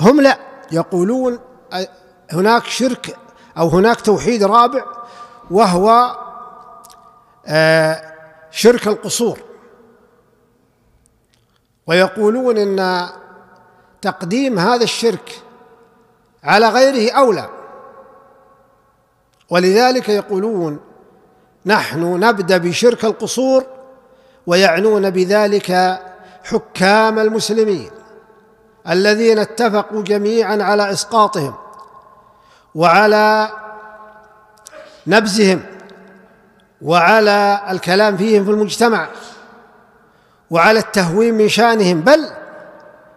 هم لا يقولون هناك شرك أو هناك توحيد رابع وهو آه، شرك القصور ويقولون ان تقديم هذا الشرك على غيره اولى ولذلك يقولون نحن نبدا بشرك القصور ويعنون بذلك حكام المسلمين الذين اتفقوا جميعا على اسقاطهم وعلى نبزهم وعلى الكلام فيهم في المجتمع وعلى التهوين من شانهم بل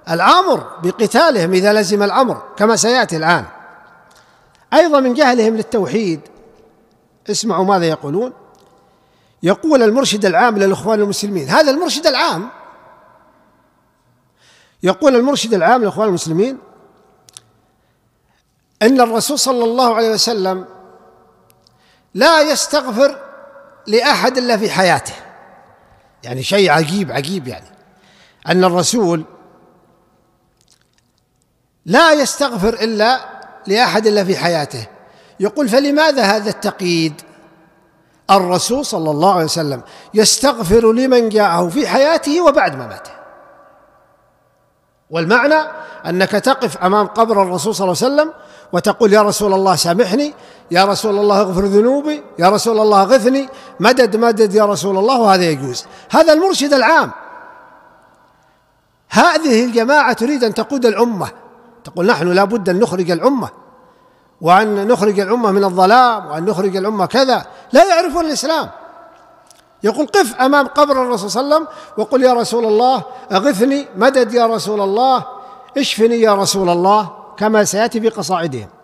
الامر بقتالهم اذا لزم الامر كما سياتي الان ايضا من جهلهم للتوحيد اسمعوا ماذا يقولون يقول المرشد العام للاخوان المسلمين هذا المرشد العام يقول المرشد العام لإخوان المسلمين أن الرسول صلى الله عليه وسلم لا يستغفر لأحد إلا في حياته يعني شيء عجيب عجيب يعني أن الرسول لا يستغفر إلا لأحد إلا في حياته يقول فلماذا هذا التقييد الرسول صلى الله عليه وسلم يستغفر لمن جاءه في حياته وبعد مماته والمعنى انك تقف امام قبر الرسول صلى الله عليه وسلم وتقول يا رسول الله سامحني يا رسول الله اغفر ذنوبي يا رسول الله غثني مدد مدد يا رسول الله وهذا يجوز هذا المرشد العام هذه الجماعه تريد ان تقود الامه تقول نحن لا بد ان نخرج الامه وان نخرج الامه من الظلام وان نخرج الامه كذا لا يعرفون الاسلام يقول قف أمام قبر الرسول صلى الله عليه وسلم وقل يا رسول الله أغثني مدد يا رسول الله اشفني يا رسول الله كما سيأتي في قصائدهم